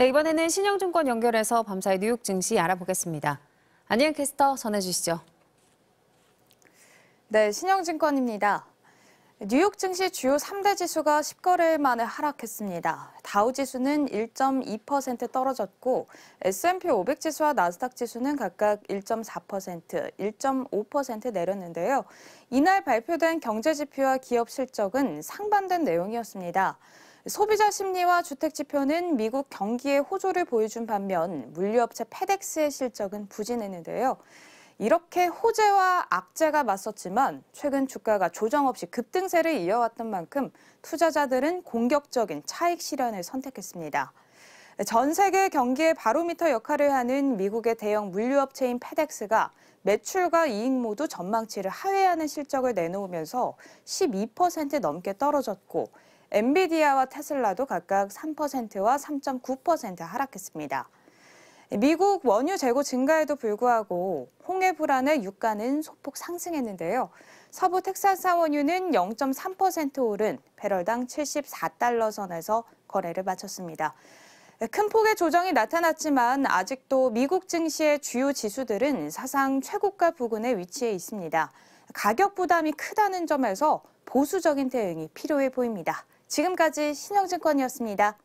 네, 이번에는 신영증권 연결해서 밤사이 뉴욕 증시 알아보겠습니다. 안녕연 캐스터 전해주시죠. 네, 신영증권입니다. 뉴욕 증시 주요 3대 지수가 10거래일 만에 하락했습니다. 다우 지수는 1.2% 떨어졌고 S&P 500 지수와 나스닥 지수는 각각 1.4%, 1.5% 내렸는데요. 이날 발표된 경제 지표와 기업 실적은 상반된 내용이었습니다. 소비자 심리와 주택 지표는 미국 경기의 호조를 보여준 반면 물류업체 페덱스의 실적은 부진했는데요. 이렇게 호재와 악재가 맞섰지만 최근 주가가 조정 없이 급등세를 이어왔던 만큼 투자자들은 공격적인 차익 실현을 선택했습니다. 네, 전 세계 경기의 바로미터 역할을 하는 미국의 대형 물류업체인 페덱스가 매출과 이익 모두 전망치를 하회하는 실적을 내놓으면서 12% 넘게 떨어졌고 엔비디아와 테슬라도 각각 3%와 3.9% 하락했습니다. 미국 원유 재고 증가에도 불구하고 홍해 불안에 유가는 소폭 상승했는데요. 서부 텍사스 원유는 0.3% 오른 배럴당 74달러 선에서 거래를 마쳤습니다. 네, 큰 폭의 조정이 나타났지만 아직도 미국 증시의 주요 지수들은 사상 최고가 부근에 위치해 있습니다. 가격 부담이 크다는 점에서 보수적인 대응이 필요해 보입니다. 지금까지 신영증권이었습니다.